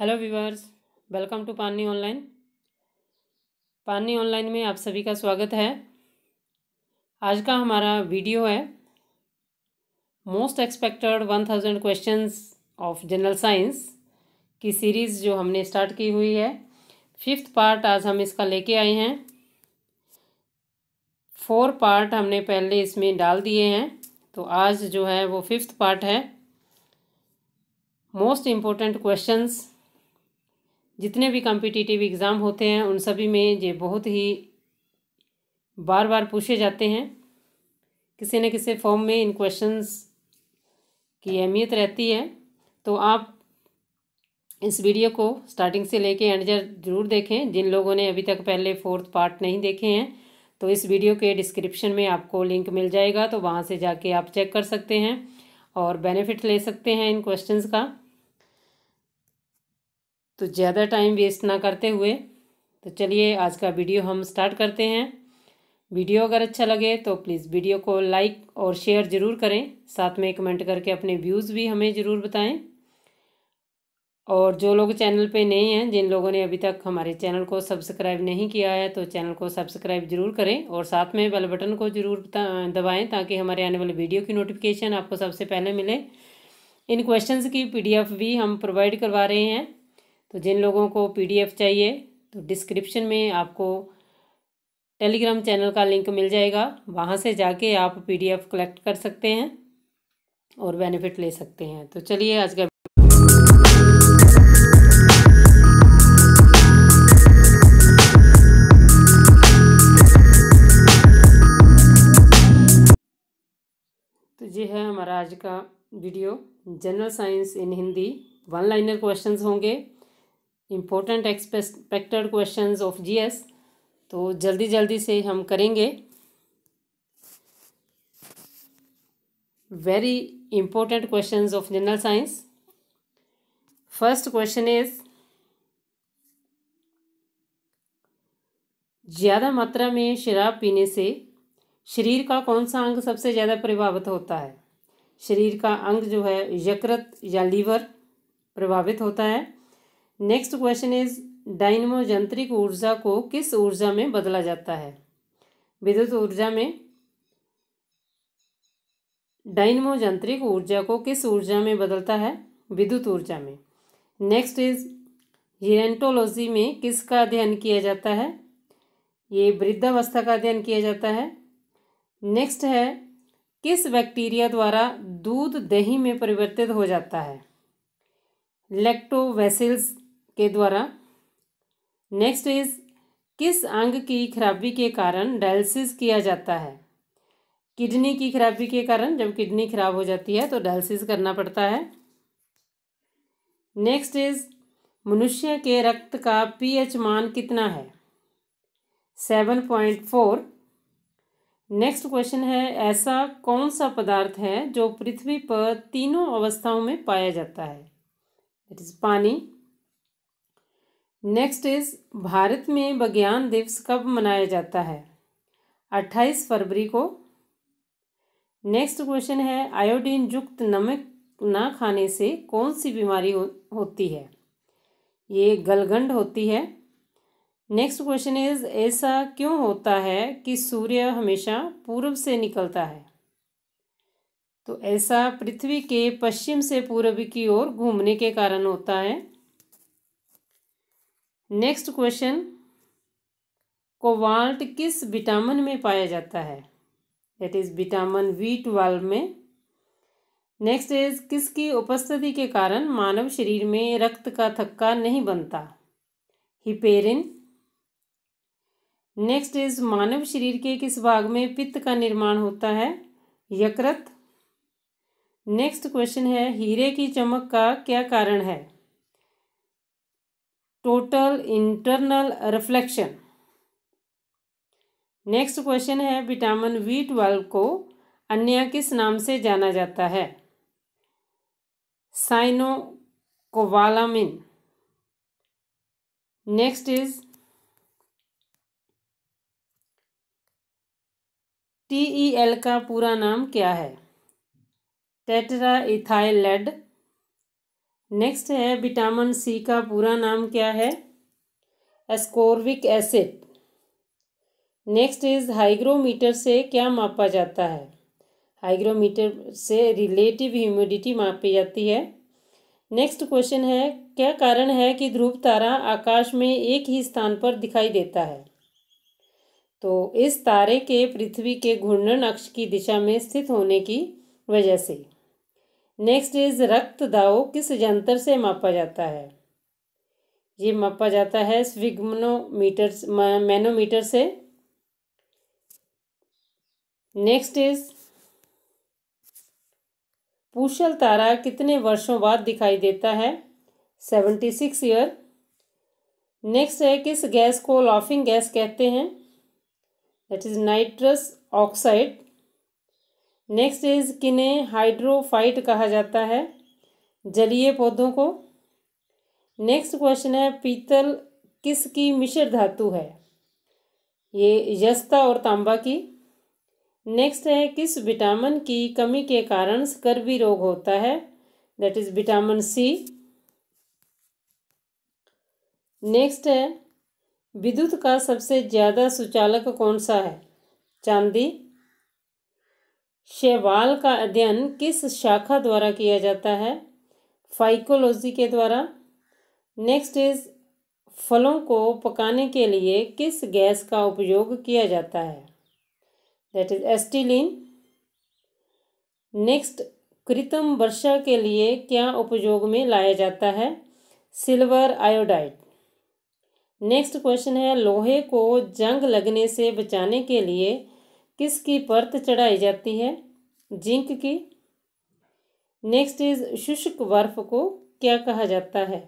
hello viewers welcome to Pani online Pani online में आप सभी का स्वागत है आज का हमारा वीडियो है most expected one thousand question of general science की सीरीज़ जो हमने स्टार्ट की हुई है फिफ्थ पार्ट आज हम इसका लेके आए हैं फोर पार्ट हमने पहले इसमें डाल दिए हैं तो आज जो है वो फिफ्थ पार्ट है मोस्ट इम्पोर्टेंट क्वेश्चंस जितने भी कॉम्पिटिटिव एग्ज़ाम होते हैं उन सभी में ये बहुत ही बार बार पूछे जाते हैं किसी न किसी फॉर्म में इन क्वेश्चंस की अहमियत रहती है तो आप इस वीडियो को स्टार्टिंग से लेके एंड जरूर देखें जिन लोगों ने अभी तक पहले फोर्थ पार्ट नहीं देखे हैं तो इस वीडियो के डिस्क्रिप्शन में आपको लिंक मिल जाएगा तो वहाँ से जाके आप चेक कर सकते हैं और बेनिफिट ले सकते हैं इन क्वेश्चंस का तो ज़्यादा टाइम वेस्ट ना करते हुए तो चलिए आज का वीडियो हम स्टार्ट करते हैं वीडियो अगर अच्छा लगे तो प्लीज़ वीडियो को लाइक और शेयर ज़रूर करें साथ में कमेंट करके अपने व्यूज़ भी हमें ज़रूर बताएं और जो लोग चैनल पे नए हैं जिन लोगों ने अभी तक हमारे चैनल को सब्सक्राइब नहीं किया है तो चैनल को सब्सक्राइब जरूर करें और साथ में बेल बटन को जरूर दबाएं ताकि हमारे आने वाले वीडियो की नोटिफिकेशन आपको सबसे पहले मिले इन क्वेश्चन की पी भी हम प्रोवाइड करवा रहे हैं तो जिन लोगों को पीडीएफ चाहिए तो डिस्क्रिप्शन में आपको टेलीग्राम चैनल का लिंक मिल जाएगा वहाँ से जाके आप पीडीएफ कलेक्ट कर सकते हैं और बेनिफिट ले सकते हैं तो चलिए आज का तो ये है हमारा आज का video general science in Hindi one liner questions होंगे important expected questions of GS तो जल्दी जल्दी से हम करेंगे very important questions of general science first question is ज़्यादा मात्रा में शराब पीने से शरीर का कौन सा अंग सबसे ज़्यादा प्रभावित होता है शरीर का अंग जो है यकृत या लीवर प्रभावित होता है नेक्स्ट क्वेश्चन इज डाइनमो यांत्रिक ऊर्जा को किस ऊर्जा में बदला जाता है विद्युत ऊर्जा में डाइनमो यांत्रिक ऊर्जा को किस ऊर्जा में बदलता है विद्युत ऊर्जा में नेक्स्ट इज हिरेंटोलॉजी में किसका अध्ययन किया जाता है ये वृद्धावस्था का अध्ययन किया जाता है नेक्स्ट है किस बैक्टीरिया द्वारा दूध दही में परिवर्तित हो जाता है लैक्टोवैसिल्स के द्वारा नेक्स्ट इज किस अंग की खराबी के कारण डायलिसिस किया जाता है किडनी की खराबी के कारण जब किडनी खराब हो जाती है तो डायलिसिस करना पड़ता है नेक्स्ट इज मनुष्य के रक्त का पीएच मान कितना है seven point four next question है ऐसा कौन सा पदार्थ है जो पृथ्वी पर तीनों अवस्थाओं में पाया जाता है it is pani next is Bharat में विज्ञान दिवस कब मनाया जाता है अट्ठाईस फरवरी को नेक्स्ट क्वेश्चन है आयोडीन युक्त नमक ना खाने से कौन सी बीमारी हो, होती है ये गलगंड होती है नेक्स्ट क्वेश्चन इज ऐसा क्यों होता है कि सूर्य हमेशा पूर्व से निकलता है तो ऐसा पृथ्वी के पश्चिम से पूर्व की ओर घूमने के कारण होता है नेक्स्ट क्वेश्चन कोवाल्ट किस विटामिन में पाया जाता है that is vitamin B twelve में नेक्स्ट इज किसकी उपस्थिति के कारण मानव शरीर में रक्त का थक्का नहीं बनता हिपेरिन नेक्स्ट इज मानव शरीर के किस भाग में पित्त का निर्माण होता है यकृत नेक्स्ट क्वेश्चन है हीरे की चमक का क्या कारण है total internal reflection next question है विटामिन वी ट्वेल्व को अन्य किस नाम से जाना जाता है साइनोकोवालामिन नेक्स्ट इज एल का पूरा नाम क्या है टेट्रा नेक्स्ट है विटामिन सी का पूरा नाम क्या है ascorbic acid next is hygrometer से क्या मापा जाता है हाइग्रोमीटर से रिलेटिव ह्यूमिडिटी मापी जाती है नेक्स्ट क्वेश्चन है क्या कारण है कि ध्रुव तारा आकाश में एक ही स्थान पर दिखाई देता है तो इस तारे के पृथ्वी के घूर्णन अक्ष की दिशा में स्थित होने की वजह से नेक्स्ट इज रक्त दाव किस यंत्र से मापा जाता है ये मापा जाता है स्विग्मनोमीटर मैनोमीटर से नेक्स्ट इज पूशल तारा कितने वर्षों बाद दिखाई देता है सेवेंटी सिक्स ईयर नेक्स्ट है किस गैस को लॉफिंग गैस कहते हैं that is nitrous oxide next is किन्हें हाइड्रोफाइट कहा जाता है जलीय पौधों को नेक्स्ट क्वेश्चन है पीतल किसकी मिश्र धातु है ये यस्ता और तांबा की नेक्स्ट है किस विटामिन की कमी के कारण स्कर्वी रोग होता है that is vitamin C next है विद्युत का सबसे ज़्यादा सुचालक कौन सा है चांदी शैवाल का अध्ययन किस शाखा द्वारा किया जाता है फाइकोलॉजी के द्वारा नेक्स्ट इज फलों को पकाने के लिए किस गैस का उपयोग किया जाता है दैट इज एस्टिलीन नेक्स्ट कृतम वर्षा के लिए क्या उपयोग में लाया जाता है सिल्वर आयोडाइड नेक्स्ट क्वेश्चन है लोहे को जंग लगने से बचाने के लिए किसकी परत चढ़ाई जाती है जिंक की नेक्स्ट इज शुष्क बर्फ को क्या कहा जाता है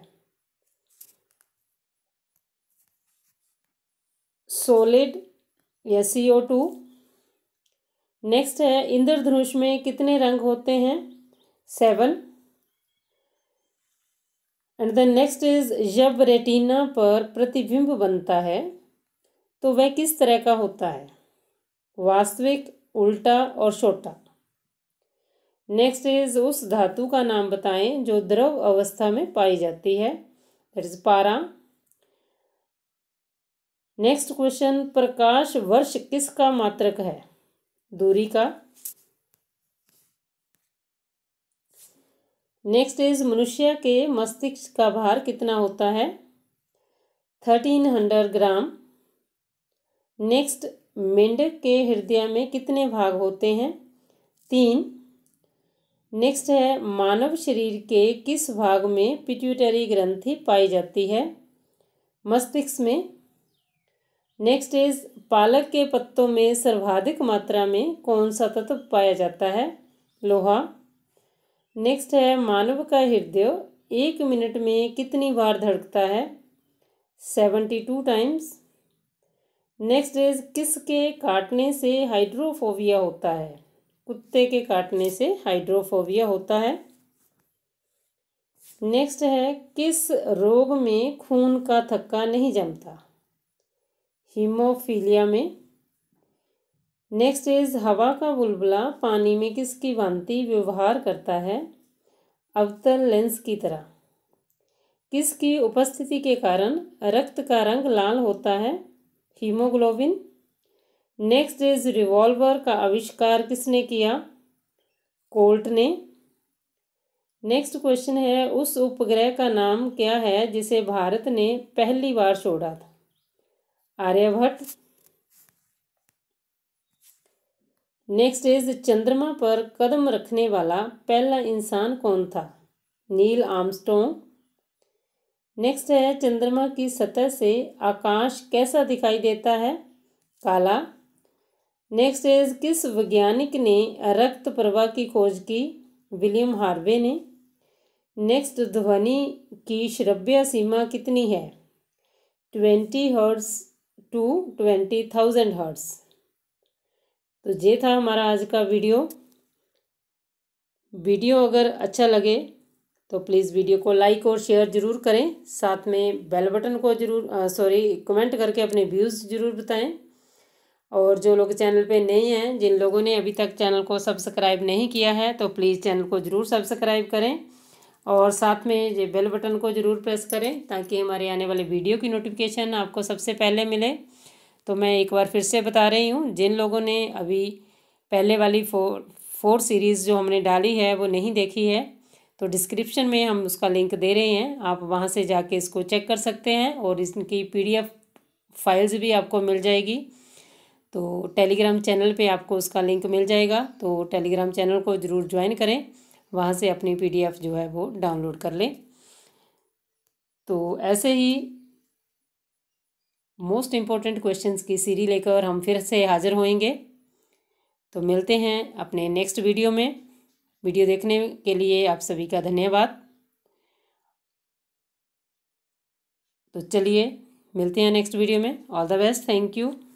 सोलिड या सी ओ टू नेक्स्ट है इंद्रधनुष में कितने रंग होते हैं seven and then next is जब रेटिना पर प्रतिबिंब बनता है तो वह किस तरह का होता है वास्तविक उल्टा और छोटा नेक्स्ट इज उस धातु का नाम बताएं जो द्रव अवस्था में पाई जाती है that is para next question प्रकाश वर्ष किसका मात्रक है दूरी का नेक्स्ट इज मनुष्य के मस्तिष्क का भार कितना होता है थर्टीन हंड्रेड ग्राम नेक्स्ट मेंढक के हृदय में कितने भाग होते हैं तीन नेक्स्ट है मानव शरीर के किस भाग में पिट्यूटरी ग्रंथि पाई जाती है मस्तिष्क में नेक्स्ट इज पालक के पत्तों में सर्वाधिक मात्रा में कौन सा तत्व पाया जाता है लोहा नेक्स्ट है मानव का हृदय एक मिनट में कितनी बार धड़कता है seventy two times next is किसके काटने से हाइड्रोफोबिया होता है कुत्ते के काटने से हाइड्रोफोबिया होता है नेक्स्ट है किस रोग में खून का थक्का नहीं जमता हीमोफीलिया में नेक्स्ट इज हवा का बुलबुला पानी में किसकी भांति व्यवहार करता है अवतल लेंस की तरह किसकी उपस्थिति के कारण रक्त का रंग लाल होता है हीमोग्लोबिन नेक्स्ट इज रिवॉल्वर का आविष्कार किसने किया कोल्ट ने नेक्स्ट क्वेश्चन है उस उपग्रह का नाम क्या है जिसे भारत ने पहली बार छोड़ा था आर्यभट्ट नेक्स्ट इज चंद्रमा पर कदम रखने वाला पहला इंसान कौन था नील आमस्टोंग नेक्स्ट है चंद्रमा की सतह से आकाश कैसा दिखाई देता है काला नेक्स्ट इज किस वैज्ञानिक ने रक्त प्रवाह की खोज की विलियम हार्वे ने नेक्स्ट ध्वनि की श्रव्य सीमा कितनी है twenty hertz to twenty thousand hertz तो ये था हमारा आज का वीडियो वीडियो अगर अच्छा लगे तो प्लीज़ वीडियो को लाइक और शेयर ज़रूर करें साथ में बेल बटन को ज़रूर सॉरी कमेंट करके अपने व्यूज़ ज़रूर बताएं और जो लोग चैनल पे नए हैं जिन लोगों ने अभी तक चैनल को सब्सक्राइब नहीं किया है तो प्लीज़ चैनल को ज़रूर सब्सक्राइब करें और साथ में ये बेल बटन को ज़रूर प्रेस करें ताकि हमारे आने वाले वीडियो की नोटिफिकेशन आपको सबसे पहले मिले तो मैं एक बार फिर से बता रही हूँ जिन लोगों ने अभी पहले वाली फोर फोर सीरीज़ जो हमने डाली है वो नहीं देखी है तो डिस्क्रिप्शन में हम उसका लिंक दे रहे हैं आप वहाँ से जाके इसको चेक कर सकते हैं और इनकी पीडीएफ फाइल्स भी आपको मिल जाएगी तो टेलीग्राम चैनल पे आपको उसका लिंक मिल जाएगा तो टेलीग्राम चैनल को ज़रूर ज्वाइन करें वहाँ से अपनी पीडीएफ जो है वो डाउनलोड कर लें तो ऐसे ही मोस्ट इम्पॉर्टेंट क्वेश्चन की सीरी लेकर हम फिर से हाज़िर होंगे तो मिलते हैं अपने नेक्स्ट वीडियो में वीडियो देखने के लिए आप सभी का धन्यवाद तो चलिए मिलते हैं नेक्स्ट वीडियो में all the best thank you